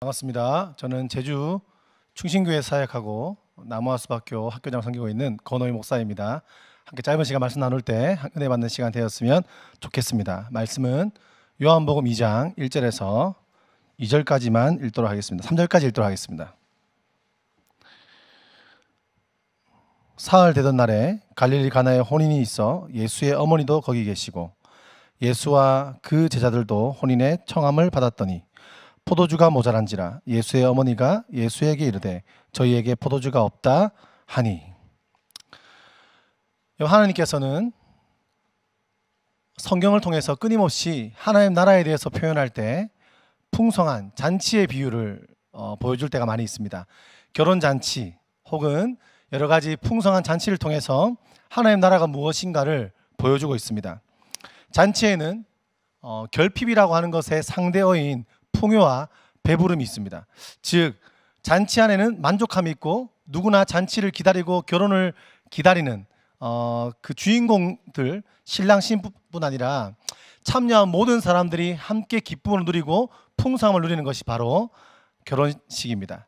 반갑습니다. 저는 제주 충신교회 사역하고 나무아수박교 학교장 섬기고 있는 건호의 목사입니다. 함께 짧은 시간 말씀 나눌 때 은혜 받는 시간 되었으면 좋겠습니다. 말씀은 요한복음 2장 1절에서 2절까지만 읽도록 하겠습니다. 3절까지 읽도록 하겠습니다. 사흘 되던 날에 갈릴리 가나에 혼인이 있어 예수의 어머니도 거기 계시고 예수와 그 제자들도 혼인의 청함을 받았더니 포도주가 모자란지라 예수의 어머니가 예수에게 이르되 저희에게 포도주가 없다 하니 하나님께서는 성경을 통해서 끊임없이 하나님 나라에 대해서 표현할 때 풍성한 잔치의 비유를 어, 보여줄 때가 많이 있습니다. 결혼 잔치 혹은 여러 가지 풍성한 잔치를 통해서 하나님 나라가 무엇인가를 보여주고 있습니다. 잔치에는 어, 결핍이라고 하는 것의 상대어인 풍요와 배부름이 있습니다. 즉 잔치 안에는 만족함이 있고 누구나 잔치를 기다리고 결혼을 기다리는 어, 그 주인공들 신랑 신부뿐 아니라 참여한 모든 사람들이 함께 기쁨을 누리고 풍성함을 누리는 것이 바로 결혼식입니다.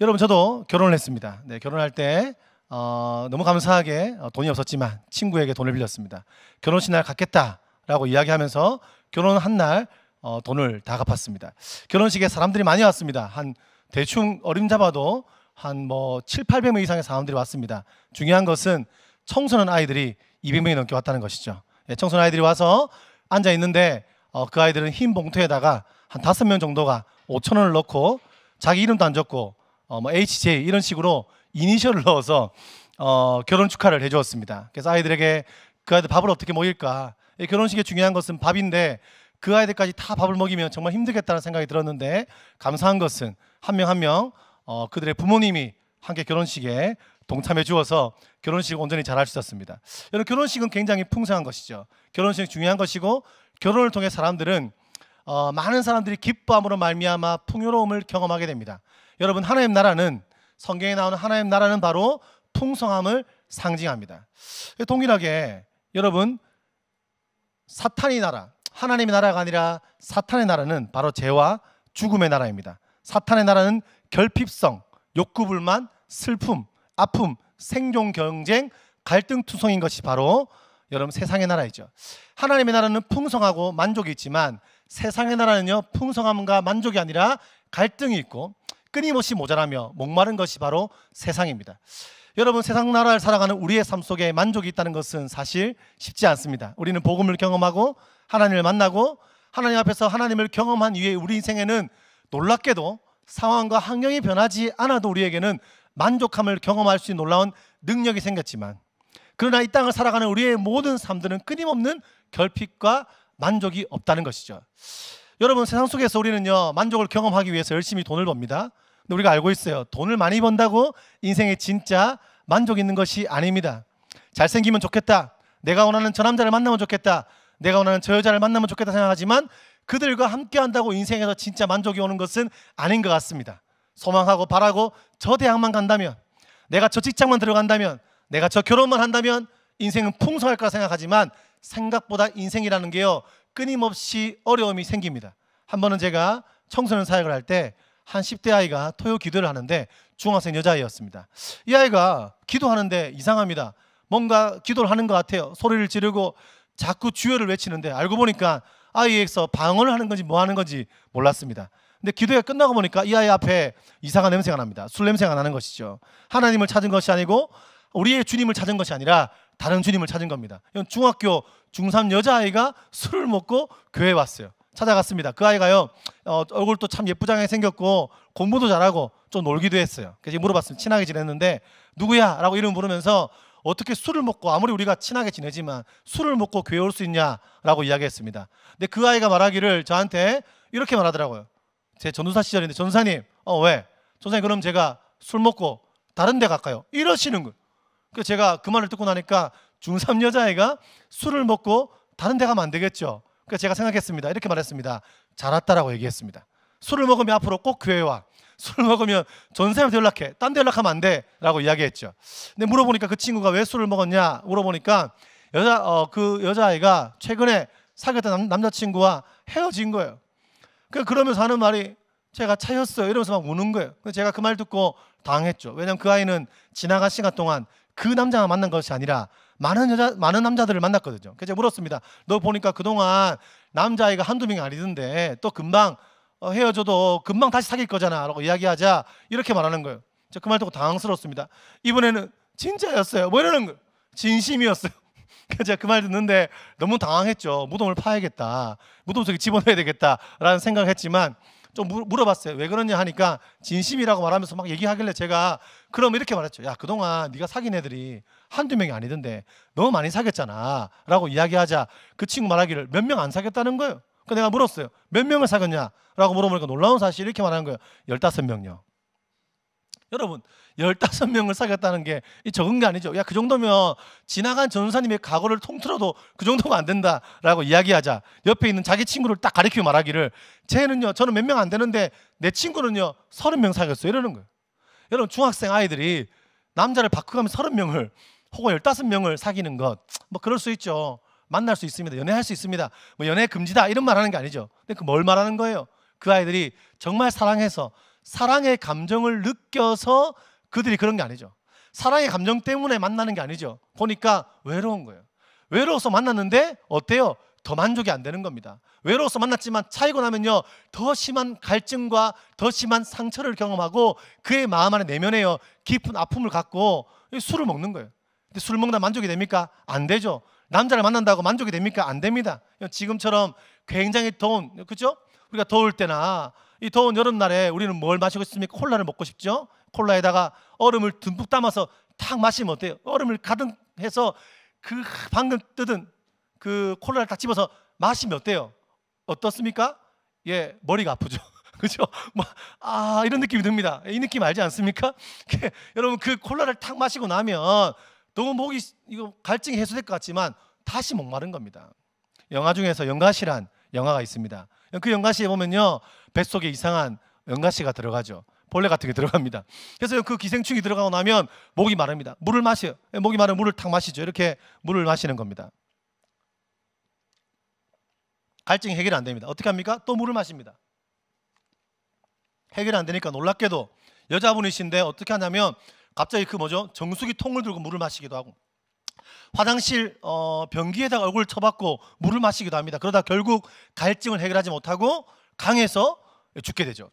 여러분 저도 결혼을 했습니다. 네, 결혼할 때 어, 너무 감사하게 어, 돈이 없었지만 친구에게 돈을 빌렸습니다. 결혼식 날 갖겠다라고 이야기하면서 결혼한 날 어, 돈을 다 갚았습니다. 결혼식에 사람들이 많이 왔습니다. 한 대충 어림잡아도 한 뭐 7, 800명 이상의 사람들이 왔습니다. 중요한 것은 청소년 아이들이 200명이 넘게 왔다는 것이죠. 예, 청소년 아이들이 와서 앉아 있는데 어, 그 아이들은 흰 봉투에다가 한 다섯 명 정도가 5천 원을 넣고 자기 이름도 안 적고 어, 뭐 HJ 이런 식으로 이니셜을 넣어서 어, 결혼 축하를 해주었습니다. 그래서 아이들에게 그 아이들 밥을 어떻게 먹일까? 결혼식에 중요한 것은 밥인데 그 아이들까지 다 밥을 먹이면 정말 힘들겠다는 생각이 들었는데 감사한 것은 한 명 한명 한명 어, 그들의 부모님이 함께 결혼식에 동참해 주어서 결혼식 온전히 잘 할 수 있었습니다. 여러분 결혼식은 굉장히 풍성한 것이죠. 결혼식이 중요한 것이고 결혼을 통해 사람들은 어, 많은 사람들이 기쁨으로 말미암아 풍요로움을 경험하게 됩니다. 여러분 하나님 나라는 성경에 나오는 하나님 나라는 바로 풍성함을 상징합니다. 동일하게 여러분 사탄의 나라 하나님의 나라가 아니라 사탄의 나라는 바로 죄와 죽음의 나라입니다. 사탄의 나라는 결핍성, 욕구불만, 슬픔, 아픔, 생존 경쟁, 갈등 투성인 것이 바로 여러분 세상의 나라이죠. 하나님의 나라는 풍성하고 만족이 있지만 세상의 나라는요 풍성함과 만족이 아니라 갈등이 있고 끊임없이 모자라며 목마른 것이 바로 세상입니다. 여러분 세상 나라를 살아가는 우리의 삶 속에 만족이 있다는 것은 사실 쉽지 않습니다. 우리는 복음을 경험하고 하나님을 만나고 하나님 앞에서 하나님을 경험한 이후에 우리 인생에는 놀랍게도 상황과 환경이 변하지 않아도 우리에게는 만족함을 경험할 수 있는 놀라운 능력이 생겼지만 그러나 이 땅을 살아가는 우리의 모든 삶들은 끊임없는 결핍과 만족이 없다는 것이죠. 여러분 세상 속에서 우리는요 만족을 경험하기 위해서 열심히 돈을 법니다. 근데 우리가 알고 있어요. 돈을 많이 번다고 인생에 진짜 만족 있는 것이 아닙니다. 잘생기면 좋겠다. 내가 원하는 저 남자를 만나면 좋겠다. 내가 원하는 저 여자를 만나면 좋겠다 생각하지만 그들과 함께한다고 인생에서 진짜 만족이 오는 것은 아닌 것 같습니다. 소망하고 바라고 저 대학만 간다면 내가 저 직장만 들어간다면 내가 저 결혼만 한다면 인생은 풍성할 거라 생각하지만 생각보다 인생이라는 게요 끊임없이 어려움이 생깁니다. 한 번은 제가 청소년 사역을 할 때 한 10대 아이가 토요 기도를 하는데 중학생 여자아이였습니다. 이 아이가 기도하는데 이상합니다. 뭔가 기도를 하는 것 같아요. 소리를 지르고 자꾸 주여를 외치는데 알고 보니까 아이에서 방언을 하는 건지 뭐 하는 건지 몰랐습니다. 근데 기도가 끝나고 보니까 이 아이 앞에 이상한 냄새가 납니다. 술 냄새가 나는 것이죠. 하나님을 찾은 것이 아니고 우리의 주님을 찾은 것이 아니라 다른 주님을 찾은 겁니다. 이건 중학교 중3 여자아이가 술을 먹고 교회에 왔어요. 찾아갔습니다. 그 아이가요, 어, 얼굴도 참 예쁘장하게 생겼고, 공부도 잘하고, 좀 놀기도 했어요. 그래서 물어봤으면 친하게 지냈는데, 누구야? 라고 이름 부르면서 어떻게 술을 먹고 아무리 우리가 친하게 지내지만 술을 먹고 교회 올수 있냐라고 이야기했습니다. 근데 그 아이가 말하기를 저한테 이렇게 말하더라고요. 제 전도사 시절인데 전사님, 어 왜? 전사님 그럼 제가 술 먹고 다른 데 갈까요? 이러시는 거예요. 그 제가 그 말을 듣고 나니까 중3 여자애가 술을 먹고 다른 데 가면 안 되겠죠. 그래서 그러니까 제가 생각했습니다. 이렇게 말했습니다. 잘 왔다라고 얘기했습니다. 술을 먹으면 앞으로 꼭 교회 와. 술 먹으면 전세람한테 연락해. 딴 데 연락하면 안 돼. 라고 이야기했죠. 근데 물어보니까 그 친구가 왜 술을 먹었냐 물어보니까 여자, 어, 그 여자아이가 최근에 사귀었던 남, 자친구와 헤어진 거예요. 그 그러면서 하는 말이 제가 차였어요. 이러면서 막 우는 거예요. 그래서 제가 그 말 듣고 당했죠. 왜냐면 그 아이는 지나간 시간 동안 그 남자만 만난 것이 아니라 많은 여자 많은 남자들을 만났거든요. 그래서 물었습니다. 너 보니까 그동안 남자아이가 한두 명이 아니던데 또 금방 어, 헤어져도 금방 다시 사귈 거잖아라고 이야기하자 이렇게 말하는 거예요. 저그말 듣고 당황스럽습니다. 이번에는 진짜였어요. 뭐 이러는 거예요. 진심이었어요. 제가 그 말 듣는데 너무 당황했죠. 무덤을 파야겠다. 무덤 속에 집어넣어야 되겠다라는 생각을 했지만 좀 물어봤어요. 왜 그러냐 하니까 진심이라고 말하면서 막 얘기하길래 제가 그럼 이렇게 말했죠. 야 그동안 네가 사귄 애들이 한두 명이 아니던데 너무 많이 사귀었잖아 라고 이야기하자 그 친구 말하기를 몇 명 안 사귀었다는 거예요. 그 내가 물었어요. 몇 명을 사귀었냐? 라고 물어보니까 놀라운 사실 이렇게 말하는 거예요. 15명요. 여러분, 15명을 사귀었다는 게 적은 게 아니죠. 야, 그 정도면 지나간 전사님의 과거를 통틀어도 그정도가안 된다라고 이야기하자. 옆에 있는 자기 친구를 딱 가리키고 말하기를 쟤는요, 저는 몇 명 안 되는데 내 친구는요, 30명 사귀었어요. 이러는 거예요. 여러분, 중학생 아이들이 남자를 바꾸가면 30명을 혹은 15명을 사귀는 것, 뭐 그럴 수 있죠. 만날 수 있습니다. 연애할 수 있습니다. 뭐 연애 금지다 이런 말 하는 게 아니죠. 근데 그 뭘 말하는 거예요? 그 아이들이 정말 사랑해서 사랑의 감정을 느껴서 그들이 그런 게 아니죠. 사랑의 감정 때문에 만나는 게 아니죠. 보니까 외로운 거예요. 외로워서 만났는데 어때요? 더 만족이 안 되는 겁니다. 외로워서 만났지만 차이고 나면요. 더 심한 갈증과 더 심한 상처를 경험하고 그의 마음 안에 내면에요. 깊은 아픔을 갖고 술을 먹는 거예요. 근데 술 먹다 만족이 됩니까? 안 되죠. 남자를 만난다고 만족이 됩니까? 안 됩니다. 지금처럼 굉장히 더운 그죠? 우리가 더울 때나 이 더운 여름날에 우리는 뭘 마시고 싶습니까? 콜라를 먹고 싶죠. 콜라에다가 얼음을 듬뿍 담아서 탁 마시면 어때요? 얼음을 가득 해서 그 방금 뜯은 그 콜라를 다 집어서 마시면 어때요? 어떻습니까? 예, 머리가 아프죠. 그죠? 뭐, 아, 이런 느낌이 듭니다. 이 느낌 알지 않습니까? 여러분, 그 콜라를 탁 마시고 나면 너무 목이 이거 갈증이 해소될 것 같지만 다시 목마른 겁니다. 영화 중에서 영가시란 영화가 있습니다. 그 영가시에 보면요 뱃속에 이상한 영가시가 들어가죠. 벌레 같은 게 들어갑니다. 그래서 그 기생충이 들어가고 나면 목이 마릅니다. 물을 마셔요. 예, 목이 마르면 물을 탁 마시죠. 이렇게 물을 마시는 겁니다. 갈증이 해결 안 됩니다. 어떻게 합니까? 또 물을 마십니다. 해결 안 되니까 놀랍게도 여자분이신데 어떻게 하냐면 갑자기 그 뭐죠? 정수기 통을 들고 물을 마시기도 하고 화장실 어, 변기에다가 얼굴 쳐박고 물을 마시기도 합니다. 그러다 결국 갈증을 해결하지 못하고 강해서 죽게 되죠.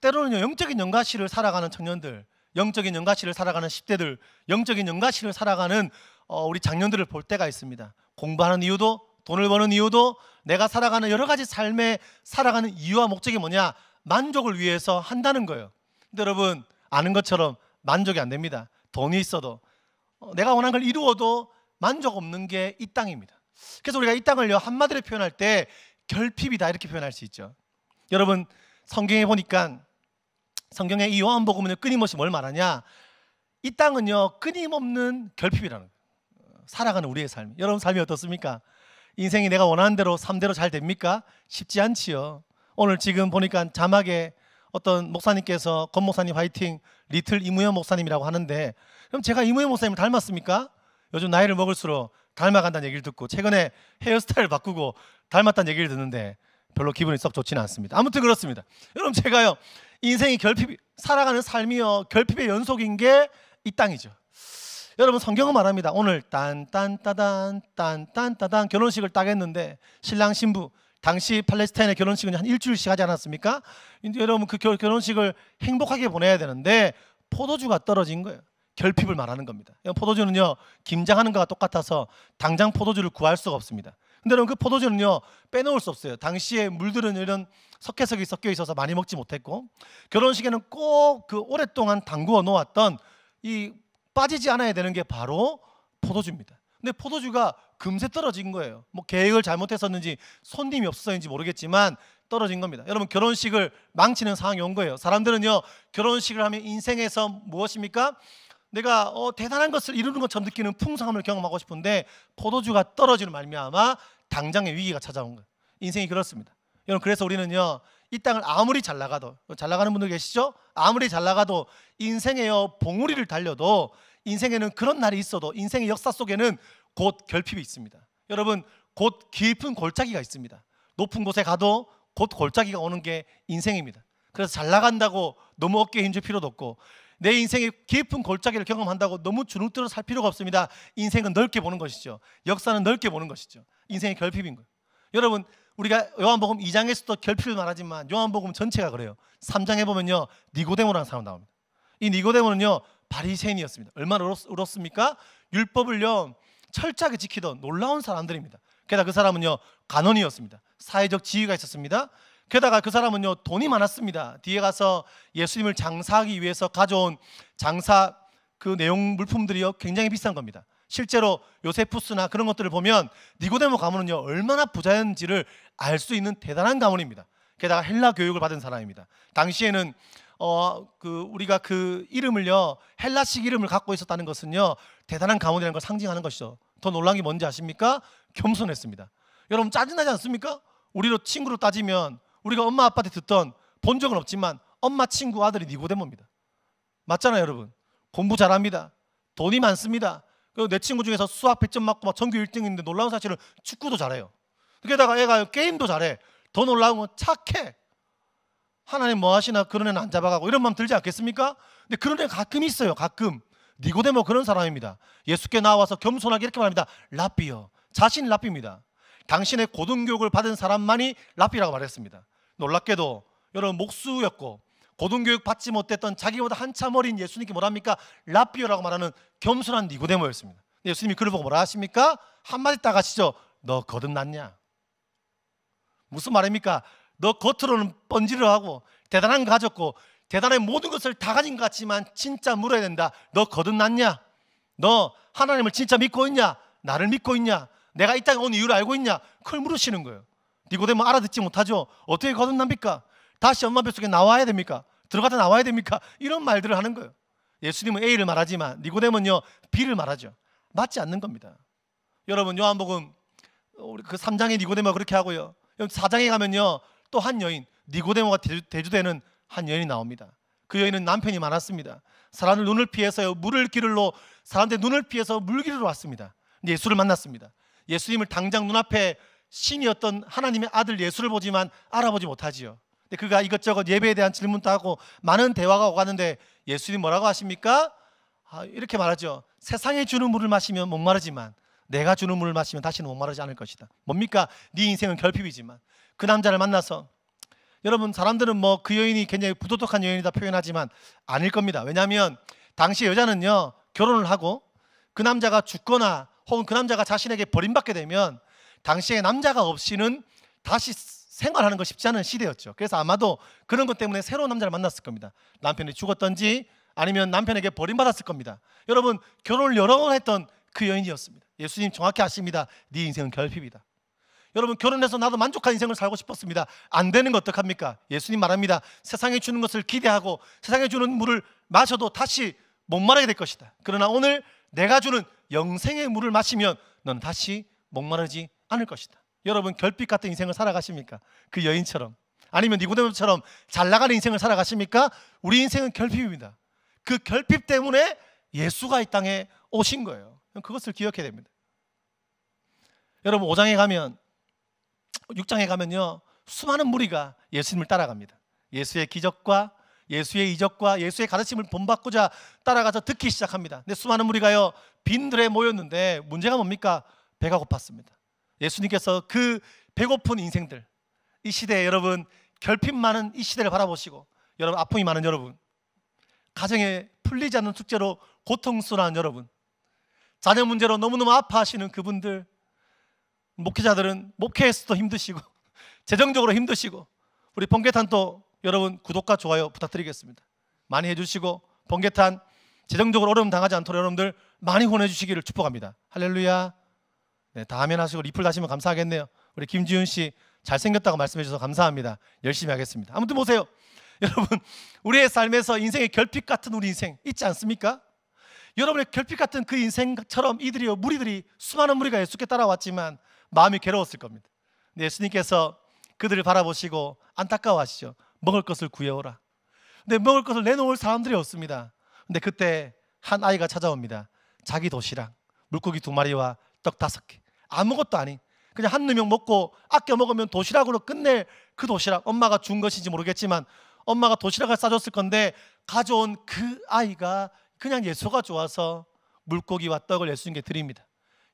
때로는 영적인 영가시를 살아가는 청년들, 영적인 영가시를 살아가는 1대들 영적인 영가시를 살아가는 어, 우리 장년들을 볼 때가 있습니다. 공부하는 이유도 돈을 버는 이유도 내가 살아가는 여러 가지 삶에 살아가는 이유와 목적이 뭐냐? 만족을 위해서 한다는 거예요. 근데 여러분 아는 것처럼 만족이 안 됩니다. 돈이 있어도 어, 내가 원한걸 이루어도 만족 없는 게 이 땅입니다. 그래서 우리가 이 땅을요 한마디로 표현할 때 결핍이다 이렇게 표현할 수 있죠. 여러분 성경에 보니까 성경의 이 요한복음은 끊임없이 뭘 말하냐? 이 땅은요 끊임없는 결핍이라는 거예 어, 살아가는 우리의 삶. 여러분 삶이 어떻습니까? 인생이 내가 원하는 대로 삼대로잘 됩니까? 쉽지 않지요. 오늘 지금 보니까 자막에 어떤 목사님께서 권 목사님 화이팅 리틀 이무현 목사님이라고 하는데 그럼 제가 이무현 목사님을 닮았습니까? 요즘 나이를 먹을수록 닮아간다는 얘기를 듣고 최근에 헤어스타일 바꾸고 닮았다는 얘기를 듣는데 별로 기분이 썩 좋지는 않습니다. 아무튼 그렇습니다. 여러분 제가요 인생이 결핍 살아가는 삶이요 결핍의 연속인 게 이 땅이죠. 여러분 성경은 말합니다. 오늘 딴딴 따단 딴딴 따단 결혼식을 딱 했는데 신랑 신부 당시 팔레스타인의 결혼식은 한 일주일씩 하지 않았습니까? 근데 여러분 그 결혼식을 행복하게 보내야 되는데 포도주가 떨어진 거예요. 결핍을 말하는 겁니다. 포도주는요 김장하는 거와 똑같아서 당장 포도주를 구할 수가 없습니다. 근데 여러분 그 포도주는요 빼놓을 수 없어요. 당시에 물들은 이런 석회석이 섞여 있어서 많이 먹지 못했고 결혼식에는 꼭 그 오랫동안 담구어 놓았던 이 빠지지 않아야 되는 게 바로 포도주입니다. 근데 포도주가 금세 떨어진 거예요. 뭐 계획을 잘못했었는지 손님이 없었는지 모르겠지만 떨어진 겁니다. 여러분 결혼식을 망치는 상황이 온 거예요. 사람들은요 결혼식을 하면 인생에서 무엇입니까? 내가 어, 대단한 것을 이루는 것처럼 느끼는 풍성함을 경험하고 싶은데 포도주가 떨어지는 말미암아 당장의 위기가 찾아온 거예요. 인생이 그렇습니다. 여러분 그래서 우리는요 이 땅을 아무리 잘 나가도 잘 나가는 분들 계시죠? 아무리 잘 나가도 인생에요 어, 봉우리를 달려도 인생에는 그런 날이 있어도 인생의 역사 속에는 곧 결핍이 있습니다. 여러분 곧 깊은 골짜기가 있습니다. 높은 곳에 가도 곧 골짜기가 오는 게 인생입니다. 그래서 잘 나간다고 너무 어깨에 힘줄 필요도 없고 내 인생의 깊은 골짜기를 경험한다고 너무 주눅들어 살 필요가 없습니다. 인생은 넓게 보는 것이죠. 역사는 넓게 보는 것이죠. 인생의 결핍인 거예요. 여러분 우리가 요한복음 2장에서도 결핍을 말하지만 요한복음 전체가 그래요. 3장에 보면요 니고데모라는 사람 나옵니다. 이 니고데모는요 바리새인이었습니다. 얼마나 울었, 습니까 율법을요 철저하게 지키던 놀라운 사람들입니다. 게다가 그 사람은요 간원이었습니다. 사회적 지위가 있었습니다. 게다가 그 사람은요 돈이 많았습니다. 뒤에 가서 예수님을 장사하기 위해서 가져온 장사 그 내용 물품들이요 굉장히 비싼 겁니다. 실제로 요세푸스나 그런 것들을 보면 니고데모 가문은요 얼마나 부자였는지를 알 수 있는 대단한 가문입니다. 게다가 헬라 교육을 받은 사람입니다. 당시에는 어, 그 우리가 그 이름을요 헬라식 이름을 갖고 있었다는 것은요 대단한 가문이라는 걸 상징하는 것이죠. 더 놀란 게 뭔지 아십니까? 겸손했습니다. 여러분 짜증나지 않습니까? 우리로 친구로 따지면 우리가 엄마 아빠한테 듣던 본 적은 없지만 엄마 친구 아들이 니고데모입니다. 맞잖아요, 여러분. 공부 잘합니다. 돈이 많습니다. 그리고 내 친구 중에서 수학 100점 맞고 막 전교 1등인데 놀라운 사실은 축구도 잘해요. 게다가 애가 게임도 잘해. 더 놀라운 건 착해. 하나님 뭐 하시나 그런 애는 안 잡아가고 이런 마음 들지 않겠습니까? 근데 그런 애 가끔 있어요. 가끔 니고데모 그런 사람입니다. 예수께 나와서 겸손하게 이렇게 말합니다. 라비요. 자신 라비입니다. 당신의 고등교육을 받은 사람만이 라비라고 말했습니다. 놀랍게도 여러분 목수였고 고등교육 받지 못했던 자기보다 한참 어린 예수님께 뭐랍니까? 라비요라고 말하는 겸손한 니고데모였습니다. 예수님이 그를 보고 뭐라 하십니까? 한마디 딱 하시죠. 너 거듭났냐? 무슨 말입니까? 너 겉으로는 번지를 하고 대단한 가졌고 대단한 모든 것을 다 가진 것 같지만 진짜 물어야 된다. 너 거듭났냐? 너 하나님을 진짜 믿고 있냐? 나를 믿고 있냐? 내가 이 땅에 온 이유를 알고 있냐? 그걸 물으시는 거예요. 니고데모 알아듣지 못하죠. 어떻게 거듭납니까? 다시 엄마 뱃속에 나와야 됩니까? 들어가다 나와야 됩니까? 이런 말들을 하는 거예요. 예수님은 A를 말하지만 니고데모는요 B를 말하죠. 맞지 않는 겁니다. 여러분 요한복음 어, 우리 그 3장에 니고데모 그렇게 하고요. 4장에 가면요 또한 여인 니고데모가 대주되는 한 여인이 나옵니다. 그 여인은 남편이 많았습니다. 사람을 눈을 피해서 물을 길을로 사람들 눈을 피해서 물길로 왔습니다. 예수를 만났습니다. 예수님을 당장 눈앞에 신이었던 하나님의 아들 예수를 보지만 알아보지 못하지요. 그가 이것저것 예배에 대한 질문도 하고 많은 대화가 오가는데 예수님 뭐라고 하십니까? 아, 이렇게 말하죠. 세상에 주는 물을 마시면 목마르지만 내가 주는 물을 마시면 다시는 목마르지 않을 것이다. 뭡니까? 네 인생은 결핍이지만 그 남자를 만나서 여러분 사람들은 뭐 그 여인이 굉장히 부도덕한 여인이다 표현하지만 아닐 겁니다. 왜냐하면 당시 여자는요 결혼을 하고 그 남자가 죽거나 혹은 그 남자가 자신에게 버림받게 되면 당시에 남자가 없이는 다시 생활하는 거 쉽지 않은 시대였죠. 그래서 아마도 그런 것 때문에 새로운 남자를 만났을 겁니다. 남편이 죽었던지 아니면 남편에게 버림받았을 겁니다. 여러분 결혼을 여러 번 했던 그 여인이었습니다. 예수님 정확히 아십니다. 네 인생은 결핍이다. 여러분 결혼해서 나도 만족한 인생을 살고 싶었습니다. 안 되는 거 어떡합니까? 예수님 말합니다. 세상에 주는 것을 기대하고 세상에 주는 물을 마셔도 다시 못 마르게 될 것이다. 그러나 오늘 내가 주는 영생의 물을 마시면 넌 다시 목마르지 않을 것이다. 여러분 결핍 같은 인생을 살아가십니까? 그 여인처럼 아니면 니고데모처럼 잘 나가는 인생을 살아가십니까? 우리 인생은 결핍입니다. 그 결핍 때문에 예수가 이 땅에 오신 거예요. 그것을 기억해야 됩니다. 여러분 오장에 가면 6장에 가면요. 수많은 무리가 예수님을 따라갑니다. 예수의 기적과 예수의 이적과 예수의 가르침을 본받고자 따라가서 듣기 시작합니다. 근데 수많은 무리가요. 빈들에 모였는데 문제가 뭡니까? 배가 고팠습니다. 예수님께서 그 배고픈 인생들 이 시대에 여러분 결핍 많은 이 시대를 바라보시고 여러분 아픔이 많은 여러분 가정에 풀리지 않는 숙제로 고통스러운 여러분 자녀 문제로 너무너무 아파하시는 그분들 목회자들은 목회에서도 힘드시고 재정적으로 힘드시고 우리 번개탄또 여러분 구독과 좋아요 부탁드리겠습니다. 많이 해주시고 번개탄 재정적으로 어려움 당하지 않도록 여러분들 많이 혼내주시기를 축복합니다. 할렐루야. 네, 다하면 하시고 리플 다시면 감사하겠네요. 우리 김지윤 씨 잘생겼다고 말씀해 주셔서 감사합니다. 열심히 하겠습니다. 아무튼 보세요. 여러분 우리의 삶에서 인생의 결핍 같은 우리 인생 있지 않습니까? 여러분의 결핍 같은 그 인생처럼 이들이요 무리들이 수많은 무리가 예수께 따라왔지만 마음이 괴로웠을 겁니다. 예수님께서 그들을 바라보시고 안타까워하시죠. 먹을 것을 구해오라. 근데 먹을 것을 내놓을 사람들이 없습니다. 근데 그때 한 아이가 찾아옵니다. 자기 도시락, 물고기 두 마리와 떡 다섯 개. 아무것도 아닌 그냥 한두 명 먹고 아껴 먹으면 도시락으로 끝낼 그 도시락 엄마가 준 것인지 모르겠지만 엄마가 도시락을 싸줬을 건데 가져온 그 아이가 그냥 예수가 좋아서 물고기와 떡을 예수님께 드립니다.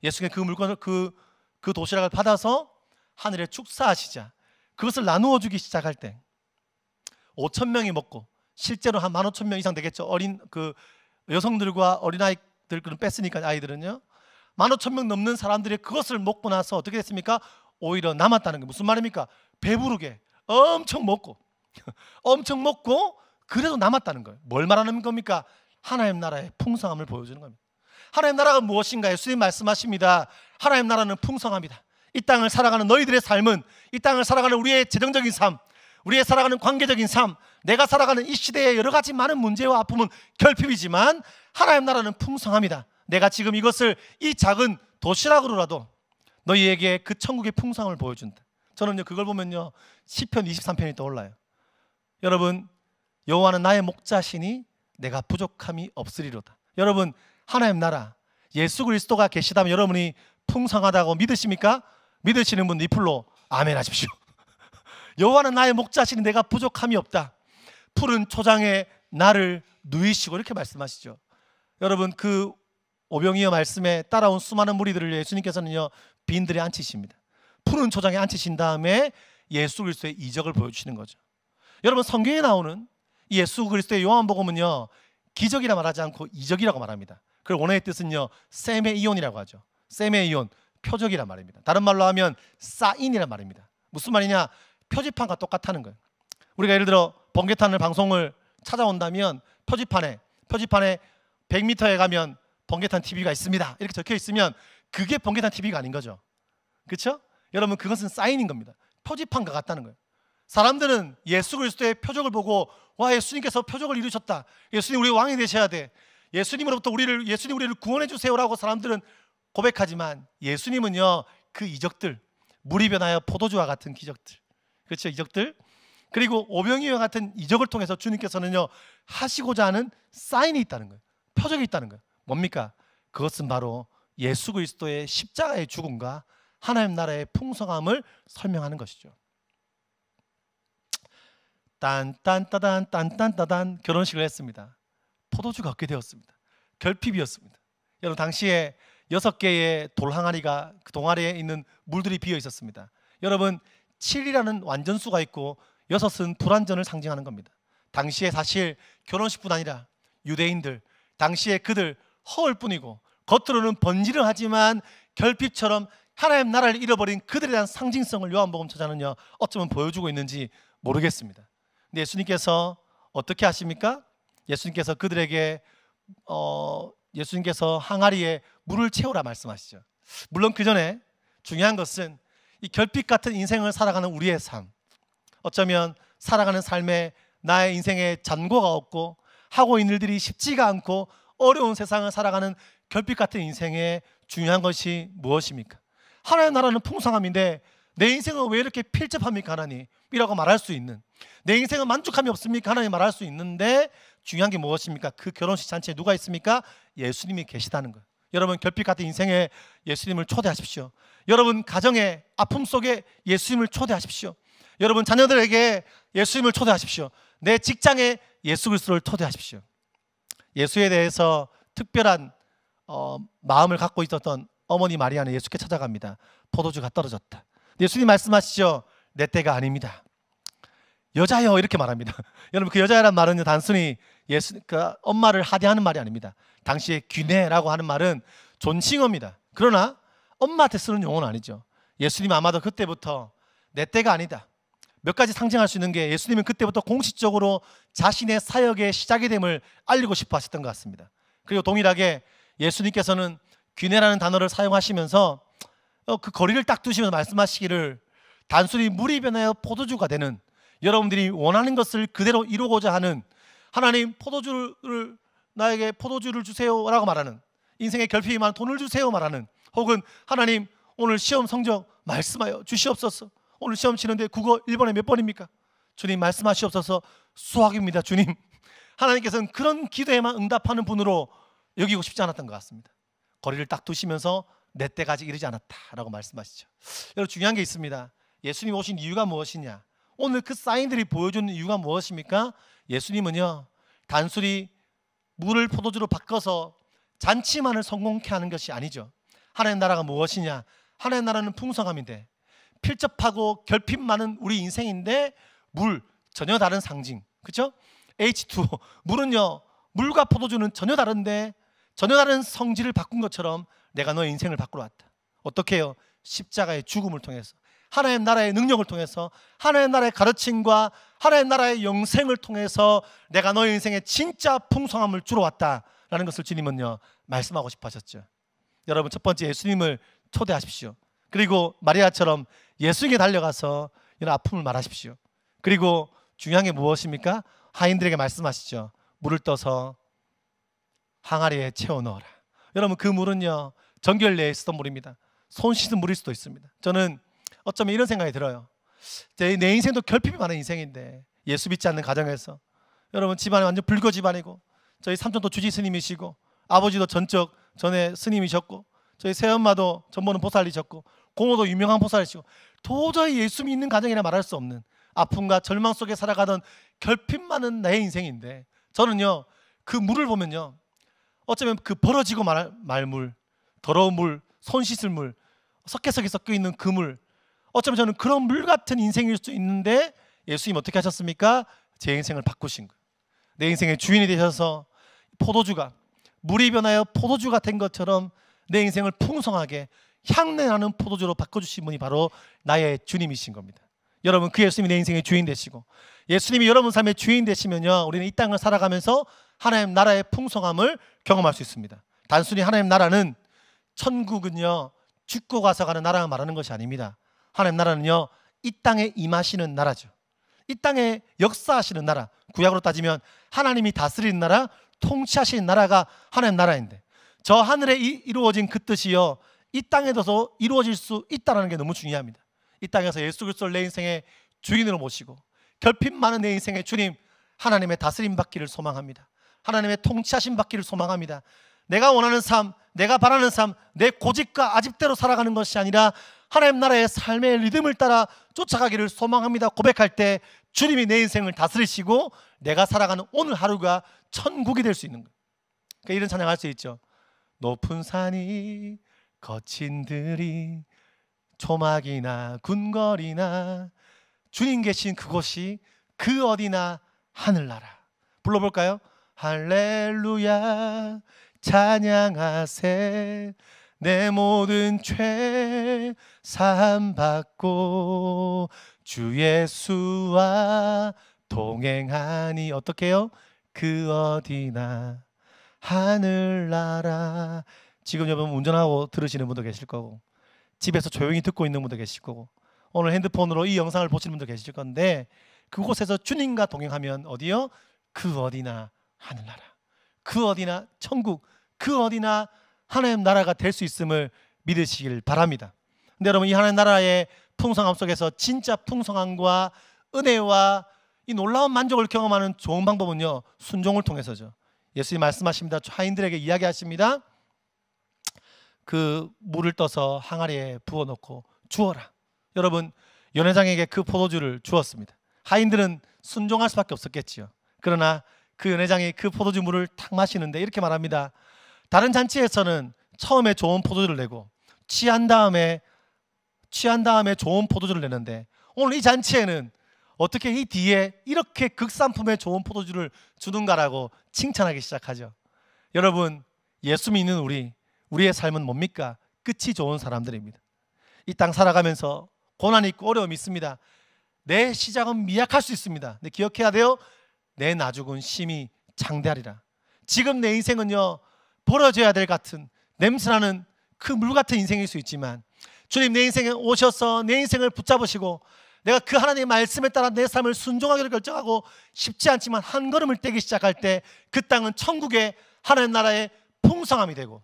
예수님께 그 물건을 그그 도시락을 받아서 하늘에 축사하시자 그것을 나누어 주기 시작할 때 5천 명이 먹고 실제로 한 15,000명 이상 되겠죠. 어린 그 여성들과 어린아이들 그런 뺐으니까 아이들은요. 15,000명 넘는 사람들이 그것을 먹고 나서 어떻게 됐습니까? 오히려 남았다는 게 무슨 말입니까? 배부르게 엄청 먹고 엄청 먹고 그래도 남았다는 거예요. 뭘 말하는 겁니까? 하나님 나라의 풍성함을 보여주는 겁니다. 하나님 나라가 무엇인가요? 예수님 말씀하십니다. 하나님 나라는 풍성합니다. 이 땅을 살아가는 너희들의 삶은 이 땅을 살아가는 우리의 재정적인 삶, 우리의 살아가는 관계적인 삶, 내가 살아가는 이 시대의 여러 가지 많은 문제와 아픔은 결핍이지만 하나님 나라는 풍성합니다. 내가 지금 이것을 이 작은 도시락으로라도 너희에게 그 천국의 풍성함을 보여준다. 저는요 그걸 보면요 시편 23편이 떠올라요. 여러분 여호와는 나의 목자시니 내가 부족함이 없으리로다. 여러분 하나님 나라 예수 그리스도가 계시다면 여러분이 풍성하다고 믿으십니까? 믿으시는 분 이풀로 아멘 하십시오. 여호와는 나의 목자시니 내가 부족함이 없다. 푸른 초장에 나를 누이시고 이렇게 말씀하시죠. 여러분 그 오병이어 말씀에 따라온 수많은 무리들을 예수님께서는요 빈들에 앉히십니다. 푸른 초장에 앉히신 다음에 예수 그리스도의 이적을 보여주시는 거죠. 여러분 성경에 나오는 예수 그리스도의 요한복음은요 기적이라 말하지 않고 이적이라고 말합니다. 그 원어의 뜻은요 세메이온이라고 하죠. 세메이온 표적이란 말입니다. 다른 말로 하면 사인이란 말입니다. 무슨 말이냐? 표지판과 똑같다는 거예요. 우리가 예를 들어 번개탄을 방송을 찾아온다면 표지판에 표지판에 100m에 가면 번개탄 TV가 있습니다. 이렇게 적혀 있으면 그게 번개탄 TV가 아닌 거죠. 그렇죠? 여러분 그것은 사인인 겁니다. 표지판과 같다는 거예요. 사람들은 예수 그리스도의 표적을 보고 와 예수님께서 표적을 이루셨다. 예수님 우리 왕이 되셔야 돼. 예수님으로부터 우리를 예수님 우리를 구원해 주세요라고 사람들은 고백하지만 예수님은요 그 이적들 물이 변하여 포도주와 같은 기적들 그렇죠 이적들 그리고 오병이와 같은 이적을 통해서 주님께서는요 하시고자 하는 사인이 있다는 거예요 표적이 있다는 거예요 뭡니까 그것은 바로 예수 그리스도의 십자가의 죽음과 하나님 나라의 풍성함을 설명하는 것이죠 딴딴따단 딴딴따단 결혼식을 했습니다 포도주가 없게 되었습니다 결핍이었습니다 여러분 당시에 여섯 개의 돌항아리가 그 동아리에 있는 물들이 비어 있었습니다. 여러분 7이라는 완전수가 있고 여섯은 불완전을 상징하는 겁니다. 당시에 사실 결혼식뿐 아니라 유대인들 당시에 그들 허울 뿐이고 겉으로는 번지를 하지만 결핍처럼 하나님 나라를 잃어버린 그들에 대한 상징성을 요한복음 저자는요 어쩌면 보여주고 있는지 모르겠습니다. 근데 예수님께서 어떻게 하십니까? 예수님께서 그들에게 어, 예수님께서 항아리에 물을 채우라 말씀하시죠. 물론 그 전에 중요한 것은 이 결핍 같은 인생을 살아가는 우리의 삶. 어쩌면 살아가는 삶에 나의 인생에 잔고가 없고 하고 있는 일들이 쉽지가 않고 어려운 세상을 살아가는 결핍 같은 인생에 중요한 것이 무엇입니까? 하나님 나라는 풍성함인데 내 인생은 왜 이렇게 필잡합니까 하나님? 이라고 말할 수 있는 내 인생은 만족함이 없습니까 하나님 말할 수 있는데 중요한 게 무엇입니까? 그 결혼식 잔치에 누가 있습니까? 예수님이 계시다는 거예요. 여러분 결핍 같은 인생에 예수님을 초대하십시오. 여러분 가정의 아픔 속에 예수님을 초대하십시오. 여러분 자녀들에게 예수님을 초대하십시오. 내 직장에 예수 그리스도를 초대하십시오. 예수에 대해서 특별한 어, 마음을 갖고 있었던 어머니 마리아는 예수께 찾아갑니다. 포도주가 떨어졌다. 예수님 말씀하시죠. 내 때가 아닙니다. 여자여 이렇게 말합니다. 여러분 그 여자란 여 말은 단순히 예수 그 엄마를 하대하는 말이 아닙니다. 당시에 귀네라고 하는 말은 존칭어입니다. 그러나 엄마한테 쓰는 용어는 아니죠. 예수님 아마도 그때부터 내 때가 아니다. 몇 가지 상징할 수 있는 게 예수님은 그때부터 공식적으로 자신의 사역의 시작이 됨을 알리고 싶어 하셨던 것 같습니다. 그리고 동일하게 예수님께서는 귀네라는 단어를 사용하시면서 어, 그 거리를 딱 두시면서 말씀하시기를 단순히 물이 변하여 포도주가 되는 여러분들이 원하는 것을 그대로 이루고자 하는 하나님 포도주를 나에게 포도주를 주세요라고 말하는 인생의 결핍이 많은 돈을 주세요 말하는 혹은 하나님 오늘 시험 성적 말씀하여 주시옵소서 오늘 시험 치는데 국어 1번에 몇 번입니까? 주님 말씀하시옵소서 수학입니다 주님 하나님께서는 그런 기도에만 응답하는 분으로 여기고 싶지 않았던 것 같습니다 거리를 딱 두시면서 내때까지 이르지 않았다라고 말씀하시죠 여러분 중요한 게 있습니다 예수님 오신 이유가 무엇이냐 오늘 그 사인들이 보여주는 이유가 무엇입니까? 예수님은요 단순히 물을 포도주로 바꿔서 잔치만을 성공케 하는 것이 아니죠. 하나님 나라가 무엇이냐? 하나님 나라는 풍성함인데 필적하고 결핍 많은 우리 인생인데 물 전혀 다른 상징, 그렇죠? h 2 물은요 물과 포도주는 전혀 다른데 전혀 다른 성질을 바꾼 것처럼 내가 너 인생을 바꾸러 왔다. 어떻게요? 십자가의 죽음을 통해서 하나님 나라의 능력을 통해서 하나님 나라의 가르침과 하나님 나라의 영생을 통해서 내가 너의 인생에 진짜 풍성함을 주러 왔다라는 것을 주님은요 말씀하고 싶어 하셨죠. 여러분 첫 번째 예수님을 초대하십시오. 그리고 마리아처럼 예수에게 달려가서 이런 아픔을 말하십시오. 그리고 중요한 게 무엇입니까? 하인들에게 말씀하시죠. 물을 떠서 항아리에 채워 넣어라. 여러분 그 물은요 정결내에 쓰던 물입니다. 손 씻은 물일 수도 있습니다. 저는 어쩌면 이런 생각이 들어요. 내, 내 인생도 결핍이 많은 인생인데 예수 믿지 않는 가정에서 여러분 집안이 완전 불교 집안이고 저희 삼촌도 주지 스님이시고 아버지도 전적 전에 스님이셨고 저희 새엄마도 전보는 보살이셨고 고모도 유명한 보살이시고 도저히 예수 믿는 가정이라 말할 수 없는 아픔과 절망 속에 살아가던 결핍 많은 내 인생인데 저는요 그 물을 보면요 어쩌면 그 벌어지고 말, 말물 더러운 물 손 씻을 물 석회석이 섞여 있는 그물 어쩌면 저는 그런 물 같은 인생일 수 있는데 예수님 어떻게 하셨습니까? 제 인생을 바꾸신 거예요. 내 인생의 주인이 되셔서 포도주가 물이 변하여 포도주 가된 것처럼 내 인생을 풍성하게 향내나는 포도주로 바꿔주신 분이 바로 나의 주님이신 겁니다. 여러분 그 예수님이 내 인생의 주인 되시고 예수님이 여러분 삶의 주인 되시면요 우리는 이 땅을 살아가면서 하나님 나라의 풍성함을 경험할 수 있습니다. 단순히 하나님 나라는 천국은요 죽고 가서 가는 나라를 말하는 것이 아닙니다. 하나님 나라는요 이 땅에 임하시는 나라죠. 이 땅에 역사하시는 나라. 구약으로 따지면 하나님이 다스리는 나라, 통치하시는 나라가 하나님 나라인데 저 하늘에 이루어진 그 뜻이요 이 땅에서 이루어질 수 있다라는 게 너무 중요합니다. 이 땅에서 예수 그리스도를 내 인생의 주인으로 모시고 결핍 많은 내 인생의 주님 하나님의 다스림 받기를 소망합니다. 하나님의 통치하심 받기를 소망합니다. 내가 원하는 삶, 내가 바라는 삶, 내 고집과 아집대로 살아가는 것이 아니라 하나님 나라의 삶의 리듬을 따라 쫓아가기를 소망합니다. 고백할 때 주님이 내 인생을 다스리시고 내가 살아가는 오늘 하루가 천국이 될 수 있는 거예요. 그러니까 이런 찬양할 수 있죠. 높은 산이 거친 들이 초막이나 군거리나 주님 계신 그곳이 그 어디나 하늘나라 불러볼까요? 할렐루야 찬양하세 내 모든 죄사받고주 예수와 동행하니 어떻게요? 그 어디나 하늘나라 지금 여러분 운전하고 들으시는 분도 계실 거고 집에서 조용히 듣고 있는 분도 계실 거고 오늘 핸드폰으로 이 영상을 보시는 분도 계실 건데 그곳에서 주님과 동행하면 어디요? 그 어디나 하늘나라 그 어디나 천국 그 어디나 하나님 나라가 될 수 있음을 믿으시길 바랍니다. 근데 여러분 이 하나님 나라의 풍성함 속에서 진짜 풍성함과 은혜와 이 놀라운 만족을 경험하는 좋은 방법은요 순종을 통해서죠. 예수님 말씀하십니다. 하인들에게 이야기하십니다. 그 물을 떠서 항아리에 부어놓고 주어라. 여러분 연회장에게 그 포도주를 주었습니다. 하인들은 순종할 수밖에 없었겠지요. 그러나 그 연회장이 그 포도주 물을 탁 마시는데 이렇게 말합니다. 다른 잔치에서는 처음에 좋은 포도주를 내고 취한 다음에 취한 다음에 좋은 포도주를 내는데 오늘 이 잔치에는 어떻게 이 뒤에 이렇게 극산품의 좋은 포도주를 주는가라고 칭찬하기 시작하죠. 여러분 예수 믿는 우리 우리의 삶은 뭡니까? 끝이 좋은 사람들입니다. 이 땅 살아가면서 고난이 있고 어려움이 있습니다. 내 시작은 미약할 수 있습니다. 근데 기억해야 돼요. 내 나죽은 심히 장대하리라 지금 내 인생은요 벌어져야 될 같은 냄새나는 그 물 같은 인생일 수 있지만 주님 내 인생에 오셔서 내 인생을 붙잡으시고 내가 그 하나님의 말씀에 따라 내 삶을 순종하기로 결정하고 쉽지 않지만 한 걸음을 떼기 시작할 때 그 땅은 천국의 하나님 나라의 풍성함이 되고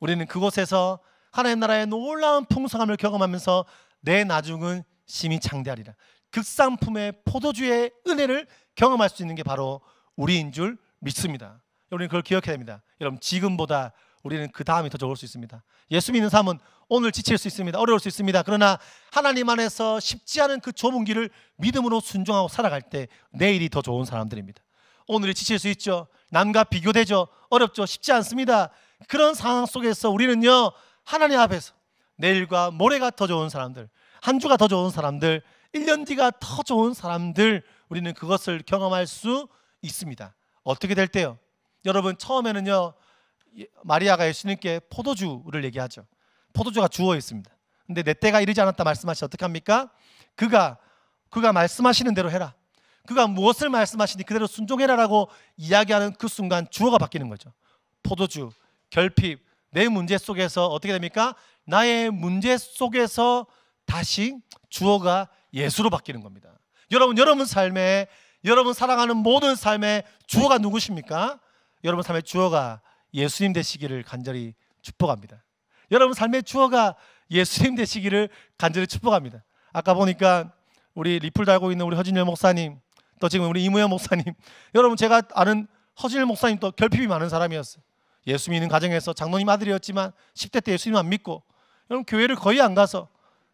우리는 그곳에서 하나님 나라의 놀라운 풍성함을 경험하면서 내 나중은 심히 장대하리라 극상품의 포도주의 은혜를 경험할 수 있는 게 바로 우리인 줄 믿습니다. 우리는 그걸 기억해야 됩니다. 여러분 지금보다 우리는 그 다음이 더 좋을 수 있습니다. 예수 믿는 삶은 오늘 지칠 수 있습니다. 어려울 수 있습니다. 그러나 하나님 안에서 쉽지 않은 그 좁은 길을 믿음으로 순종하고 살아갈 때 내일이 더 좋은 사람들입니다. 오늘이 지칠 수 있죠. 남과 비교되죠. 어렵죠. 쉽지 않습니다. 그런 상황 속에서 우리는요. 하나님 앞에서 내일과 모레가 더 좋은 사람들, 한 주가 더 좋은 사람들, 1년 뒤가 더 좋은 사람들 우리는 그것을 경험할 수 있습니다. 어떻게 될 때요? 여러분 처음에는요 예, 마리아가 예수님께 포도주를 얘기하죠. 포도주가 주어 있습니다. 근데 내 때가 이르지 않았다 말씀하시 어떻게 합니까? 그가 그가 말씀하시는 대로 해라. 그가 무엇을 말씀하시니 그대로 순종해라라고 이야기하는 그 순간 주어가 바뀌는 거죠. 포도주, 결핍, 내 문제 속에서 어떻게 됩니까? 나의 문제 속에서 다시 주어가 예수로 바뀌는 겁니다. 여러분, 여러분 삶에 여러분 사랑하는 모든 삶의 주어가 누구십니까? 여러분 삶의 주어가 예수님 되시기를 간절히 축복합니다. 여러분 삶의 주어가 예수님 되시기를 간절히 축복합니다. 아까 보니까 우리 리플 달고 있는 우리 허진열 목사님 또 지금 우리 이무현 목사님 여러분 제가 아는 허진열 목사님도 결핍이 많은 사람이었어요. 예수 믿는 가정에서 장로님 아들이었지만 10대 때 예수님 안 믿고 여러분 교회를 거의 안 가서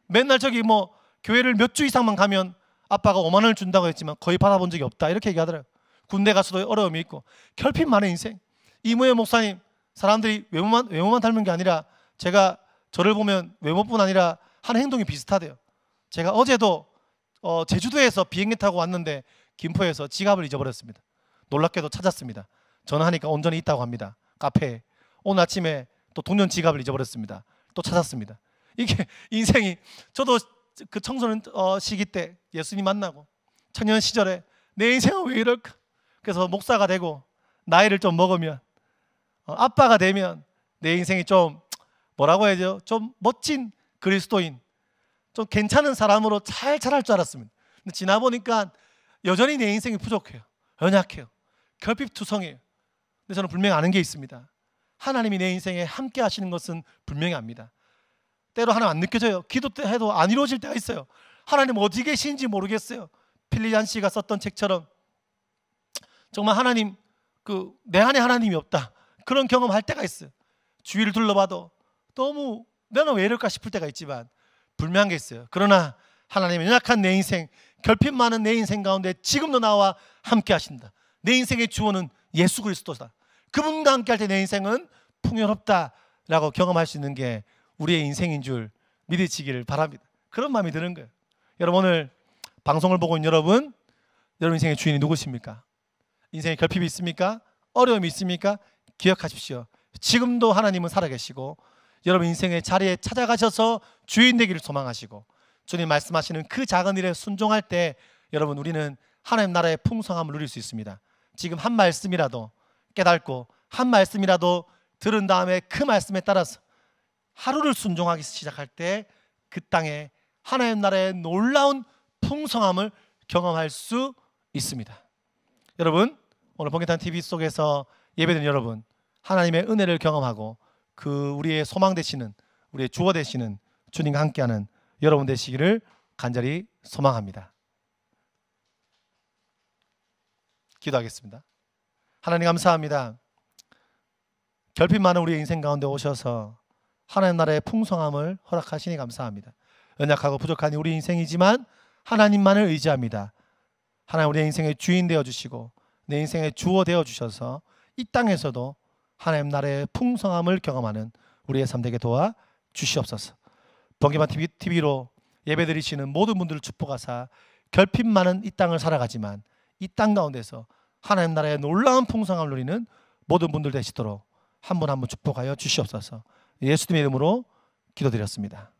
맨날 저기 뭐 교회를 몇 주 이상만 가면 아빠가 5만 원을 준다고 했지만 거의 받아본 적이 없다 이렇게 얘기하더라고요. 군대 가서도 어려움이 있고 결핍 많은 인생. 이모의 목사님 사람들이 외모만 외모만 닮은 게 아니라 제가 저를 보면 외모뿐 아니라 한 행동이 비슷하대요. 제가 어제도 어, 제주도에서 비행기 타고 왔는데 김포에서 지갑을 잊어버렸습니다. 놀랍게도 찾았습니다. 전화하니까 온전히 있다고 합니다. 카페에 오늘 아침에 또동년 지갑을 잊어버렸습니다. 또 찾았습니다. 이게 인생이 저도 그 청소년 시기 때 예수님 만나고 청년 시절에 내 인생은 왜 이럴까? 그래서 목사가 되고 나이를 좀 먹으면 어, 아빠가 되면 내 인생이 좀 뭐라고 해야죠? 좀 멋진 그리스도인, 좀 괜찮은 사람으로 잘 자랄 줄 알았습니다. 근데 지나 보니까 여전히 내 인생이 부족해요. 연약해요. 결핍투성해요. 근데 저는 분명히 아는 게 있습니다. 하나님이 내 인생에 함께 하시는 것은 분명히 압니다. 때로 하나안 느껴져요. 기도 때 해도 안 이루어질 때가 있어요. 하나님 어디 계신지 모르겠어요. 필리안 씨가 썼던 책처럼 정말 하나님 그 내 안에 하나님이 없다 그런 경험할 때가 있어요. 주위를 둘러봐도 너무 나는 왜 이럴까 싶을 때가 있지만 불명한 게 있어요. 그러나 하나님의 연약한 내 인생, 결핍 많은 내 인생 가운데 지금도 나와 함께 하신다. 내 인생의 주어는 예수 그리스도다. 그분과 함께 할 때 내 인생은 풍요롭다라고 경험할 수 있는 게 우리의 인생인 줄 믿으시기를 바랍니다. 그런 마음이 드는 거예요. 여러분 오늘 방송을 보고 있는 여러분, 여러분 인생의 주인이 누구십니까? 인생에 결핍이 있습니까? 어려움이 있습니까? 기억하십시오. 지금도 하나님은 살아계시고 여러분 인생의 자리에 찾아가셔서 주인 되기를 소망하시고 주님 말씀하시는 그 작은 일에 순종할 때 여러분 우리는 하나님 나라의 풍성함을 누릴 수 있습니다. 지금 한 말씀이라도 깨닫고 한 말씀이라도 들은 다음에 그 말씀에 따라서 하루를 순종하기 시작할 때 그 땅에 하나님 나라의 놀라운 풍성함을 경험할 수 있습니다. 여러분 오늘 번개탄 TV 속에서 예배드린 여러분 하나님의 은혜를 경험하고 그 우리의 소망 되시는 우리의 주어 되시는 주님과 함께하는 여러분 되시기를 간절히 소망합니다. 기도하겠습니다. 하나님 감사합니다. 결핍 많은 우리의 인생 가운데 오셔서 하나님 나라의 풍성함을 허락하시니 감사합니다. 연약하고 부족한 우리 인생이지만 하나님만을 의지합니다. 하나님 우리의 인생의 주인 되어 주시고 내 인생의 주어 되어 주셔서 이 땅에서도 하나님 나라의 풍성함을 경험하는 우리의 삶 되게 도와 주시옵소서. 번개만 TV, TV로 예배드리시는 모든 분들을 축복하사 결핍 많은 이 땅을 살아가지만 이 땅 가운데서 하나님 나라의 놀라운 풍성함을 누리는 모든 분들 되시도록 한 분 한 분 축복하여 주시옵소서. 예수님의 이름으로 기도드렸습니다.